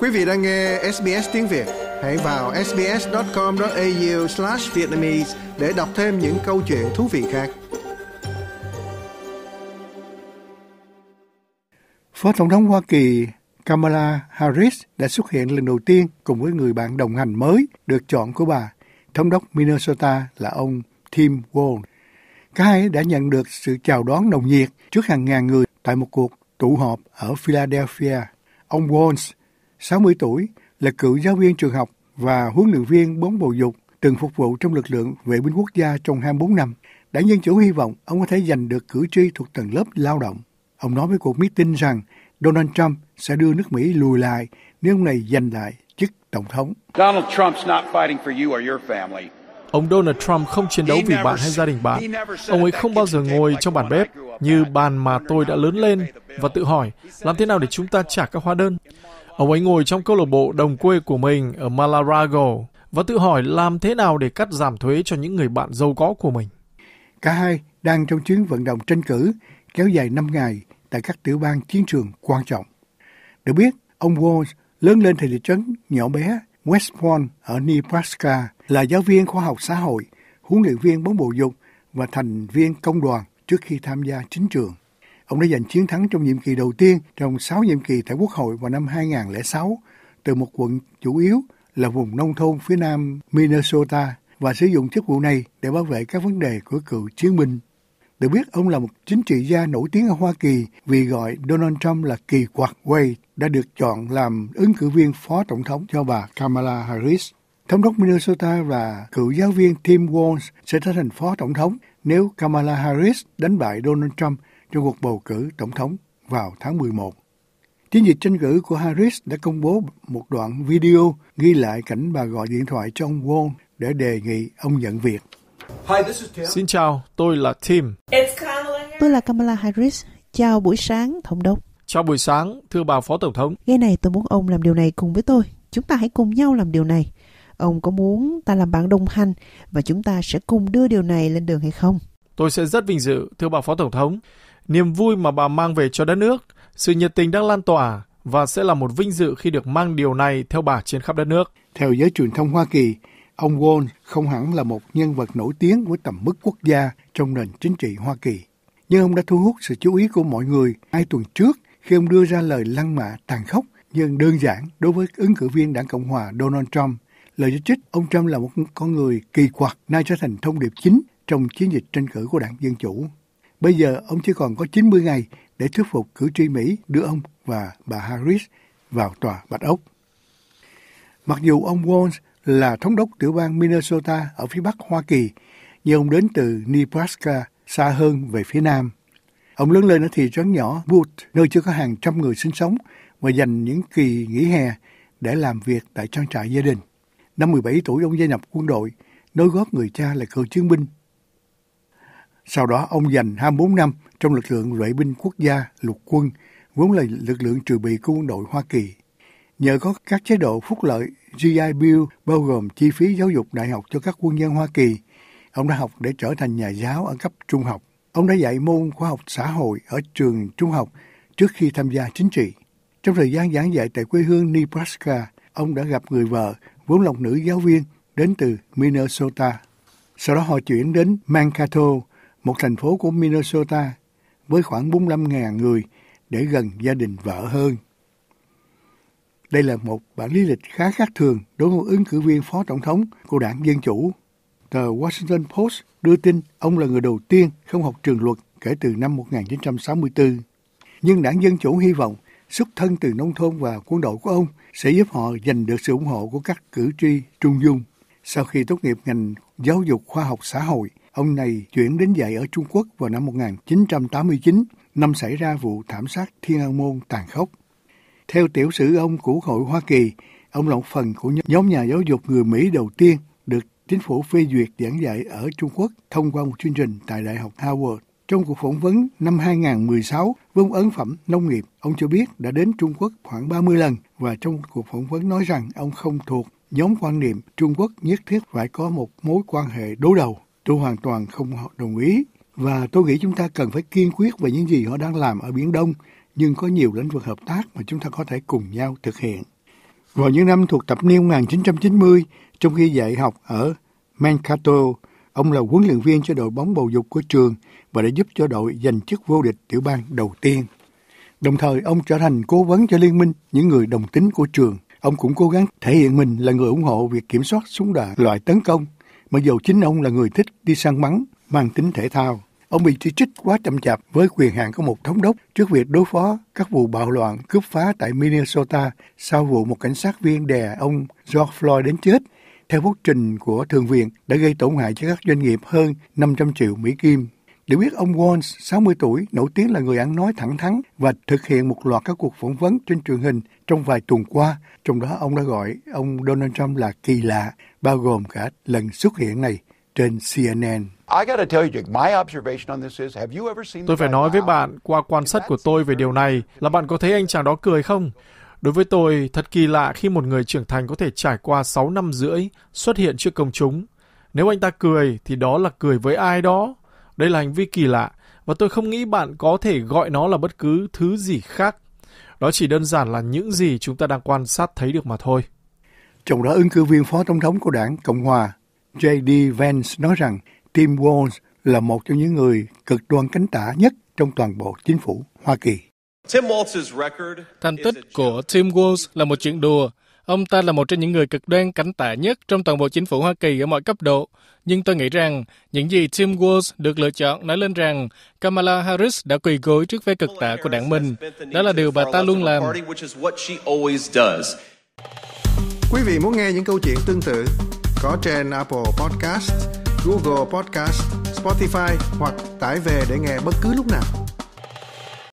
Quý vị đang nghe SBS tiếng Việt, hãy vào sbs.com.au vietnamese để đọc thêm những câu chuyện thú vị khác. Phó Tổng thống Hoa Kỳ Kamala Harris đã xuất hiện lần đầu tiên cùng với người bạn đồng hành mới được chọn của bà, Thống đốc Minnesota là ông Tim Walz. Cả hai đã nhận được sự chào đón nồng nhiệt trước hàng ngàn người tại một cuộc tụ họp ở Philadelphia. Ông Walz 60 tuổi, là cựu giáo viên trường học và huấn luyện viên bóng bầu dục, từng phục vụ trong lực lượng vệ binh quốc gia trong 24 năm. Đảng Dân Chủ hy vọng ông có thể giành được cử tri thuộc tầng lớp lao động. Ông nói với cuộc meeting rằng Donald Trump sẽ đưa nước Mỹ lùi lại nếu ông này giành lại chức tổng thống. Donald Trump's not fighting for you or your family. Ông Donald Trump không chiến đấu vì bạn hay gia đình bạn. Ông ấy không bao giờ ngồi trong bàn bếp như bàn mà tôi đã lớn lên và tự hỏi làm thế nào để chúng ta trả các hóa đơn. Ông ấy ngồi trong câu lạc bộ đồng quê của mình ở Malarago và tự hỏi làm thế nào để cắt giảm thuế cho những người bạn giàu có của mình. Cả hai đang trong chuyến vận động tranh cử kéo dài 5 ngày tại các tiểu bang chiến trường quan trọng. Được biết, ông Walsh lớn lên tại thị trấn nhỏ bé West Point ở Nebraska là giáo viên khoa học xã hội, huấn luyện viên bóng bầu dục và thành viên công đoàn trước khi tham gia chính trường. Ông đã giành chiến thắng trong nhiệm kỳ đầu tiên trong 6 nhiệm kỳ tại Quốc hội vào năm 2006 từ một quận chủ yếu là vùng nông thôn phía nam Minnesota và sử dụng chức vụ này để bảo vệ các vấn đề của cựu chiến binh. Được biết, ông là một chính trị gia nổi tiếng ở Hoa Kỳ vì gọi Donald Trump là kỳ quặc Wade đã được chọn làm ứng cử viên phó tổng thống cho bà Kamala Harris. Thống đốc Minnesota và cựu giáo viên Tim Walz sẽ trở thành phó tổng thống nếu Kamala Harris đánh bại Donald Trump trong cuộc bầu cử tổng thống vào tháng 11. Chiến dịch tranh cử của Harris đã công bố một đoạn video ghi lại cảnh bà gọi điện thoại cho ông Wong để đề nghị ông nhận việc. Hi, this is Tim. Xin chào, tôi là Tim. Tôi là Kamala Harris. Chào buổi sáng, Thống đốc. Chào buổi sáng, thưa bà Phó Tổng thống. Ngày này tôi muốn ông làm điều này cùng với tôi. Chúng ta hãy cùng nhau làm điều này. Ông có muốn ta làm bạn đồng hành và chúng ta sẽ cùng đưa điều này lên đường hay không? Tôi sẽ rất vinh dự, thưa bà Phó Tổng thống. Niềm vui mà bà mang về cho đất nước, sự nhiệt tình đang lan tỏa và sẽ là một vinh dự khi được mang điều này theo bà trên khắp đất nước. Theo giới truyền thông Hoa Kỳ, ông Wall không hẳn là một nhân vật nổi tiếng với tầm mức quốc gia trong nền chính trị Hoa Kỳ. Nhưng ông đã thu hút sự chú ý của mọi người hai tuần trước khi ông đưa ra lời lăng mạ tàn khốc nhưng đơn giản đối với ứng cử viên đảng Cộng hòa Donald Trump Lời chỉ trích ông Trump là một con người kỳ quặc nay trở thành thông điệp chính trong chiến dịch tranh cử của đảng Dân Chủ. Bây giờ ông chỉ còn có 90 ngày để thuyết phục cử tri Mỹ đưa ông và bà Harris vào tòa Bạch Ốc. Mặc dù ông Walz là thống đốc tiểu bang Minnesota ở phía bắc Hoa Kỳ, nhưng ông đến từ Nebraska xa hơn về phía nam. Ông lớn lên ở thị trấn nhỏ Wood, nơi chưa có hàng trăm người sinh sống và dành những kỳ nghỉ hè để làm việc tại trang trại gia đình. Năm 17 tuổi ông gia nhập quân đội, nối gót người cha là cựu chiến binh. Sau đó ông dành 24 năm trong lực lượng vệ binh quốc gia lục quân, vốn là lực lượng trừ bị của quân đội Hoa Kỳ. Nhờ có các chế độ phúc lợi GI Bill bao gồm chi phí giáo dục đại học cho các quân nhân Hoa Kỳ, ông đã học để trở thành nhà giáo ở cấp trung học. Ông đã dạy môn khoa học xã hội ở trường trung học trước khi tham gia chính trị. Trong thời gian giảng dạy tại quê hương Nebraska, ông đã gặp người vợ vốn là nữ giáo viên đến từ Minnesota. Sau đó họ chuyển đến Mankato, một thành phố của Minnesota, với khoảng 45.000 người để gần gia đình vợ hơn. Đây là một bản lý lịch khá khác thường đối với ứng cử viên phó tổng thống của đảng Dân Chủ. Tờ Washington Post đưa tin ông là người đầu tiên không học trường luật kể từ năm 1964. Nhưng đảng Dân Chủ hy vọng xuất thân từ nông thôn và quân đội của ông sẽ giúp họ giành được sự ủng hộ của các cử tri trung dung. Sau khi tốt nghiệp ngành giáo dục khoa học xã hội, ông này chuyển đến dạy ở Trung Quốc vào năm 1989, năm xảy ra vụ thảm sát Thiên An Môn tàn khốc. Theo tiểu sử ông của Hội Hoa Kỳ, ông là một phần của nhóm nhà giáo dục người Mỹ đầu tiên được chính phủ phê duyệt giảng dạy ở Trung Quốc thông qua một chương trình tại Đại học Harvard. Trong cuộc phỏng vấn năm 2016 với ấn phẩm nông nghiệp, ông cho biết đã đến Trung Quốc khoảng 30 lần và trong cuộc phỏng vấn nói rằng ông không thuộc nhóm quan niệm Trung Quốc nhất thiết phải có một mối quan hệ đối đầu. Tôi hoàn toàn không đồng ý và tôi nghĩ chúng ta cần phải kiên quyết về những gì họ đang làm ở Biển Đông, nhưng có nhiều lĩnh vực hợp tác mà chúng ta có thể cùng nhau thực hiện. Vào những năm thuộc thập niên 1990, trong khi dạy học ở Mankato, Ông là huấn luyện viên cho đội bóng bầu dục của trường và đã giúp cho đội giành chức vô địch tiểu bang đầu tiên. Đồng thời, ông trở thành cố vấn cho liên minh những người đồng tính của trường. Ông cũng cố gắng thể hiện mình là người ủng hộ việc kiểm soát súng đạn loại tấn công, mặc dù chính ông là người thích đi săn bắn, mang tính thể thao. Ông bị chỉ trích quá chậm chạp với quyền hạn của một thống đốc trước việc đối phó các vụ bạo loạn cướp phá tại Minnesota sau vụ một cảnh sát viên đè ông George Floyd đến chết theo phúc trình của Thượng viện đã gây tổn hại cho các doanh nghiệp hơn 500 triệu Mỹ Kim. Để biết ông Walsh, 60 tuổi, nổi tiếng là người ăn nói thẳng thắn và thực hiện một loạt các cuộc phỏng vấn trên truyền hình trong vài tuần qua, trong đó ông đã gọi ông Donald Trump là kỳ lạ, bao gồm cả lần xuất hiện này trên CNN. Tôi phải nói với bạn qua quan sát của tôi về điều này là bạn có thấy anh chàng đó cười không? Đối với tôi, thật kỳ lạ khi một người trưởng thành có thể trải qua 6 năm rưỡi xuất hiện trước công chúng. Nếu anh ta cười thì đó là cười với ai đó. Đây là hành vi kỳ lạ và tôi không nghĩ bạn có thể gọi nó là bất cứ thứ gì khác. Đó chỉ đơn giản là những gì chúng ta đang quan sát thấy được mà thôi. Chồng đã ứng cử viên phó tổng thống của đảng Cộng hòa J.D. Vance nói rằng Tim Walz là một trong những người cực đoan cánh tả nhất trong toàn bộ chính phủ Hoa Kỳ. Thành tích của Tim Walz là một chuyện đùa. Ông ta là một trong những người cực đoan cánh tả nhất trong toàn bộ chính phủ Hoa Kỳ ở mọi cấp độ. Nhưng tôi nghĩ rằng, những gì Tim Walz được lựa chọn nói lên rằng Kamala Harris đã quỳ gối trước vé cực tả của đảng mình. Đó là điều bà ta luôn làm. Quý vị muốn nghe những câu chuyện tương tự có trên Apple Podcast, Google Podcast, Spotify hoặc tải về để nghe bất cứ lúc nào.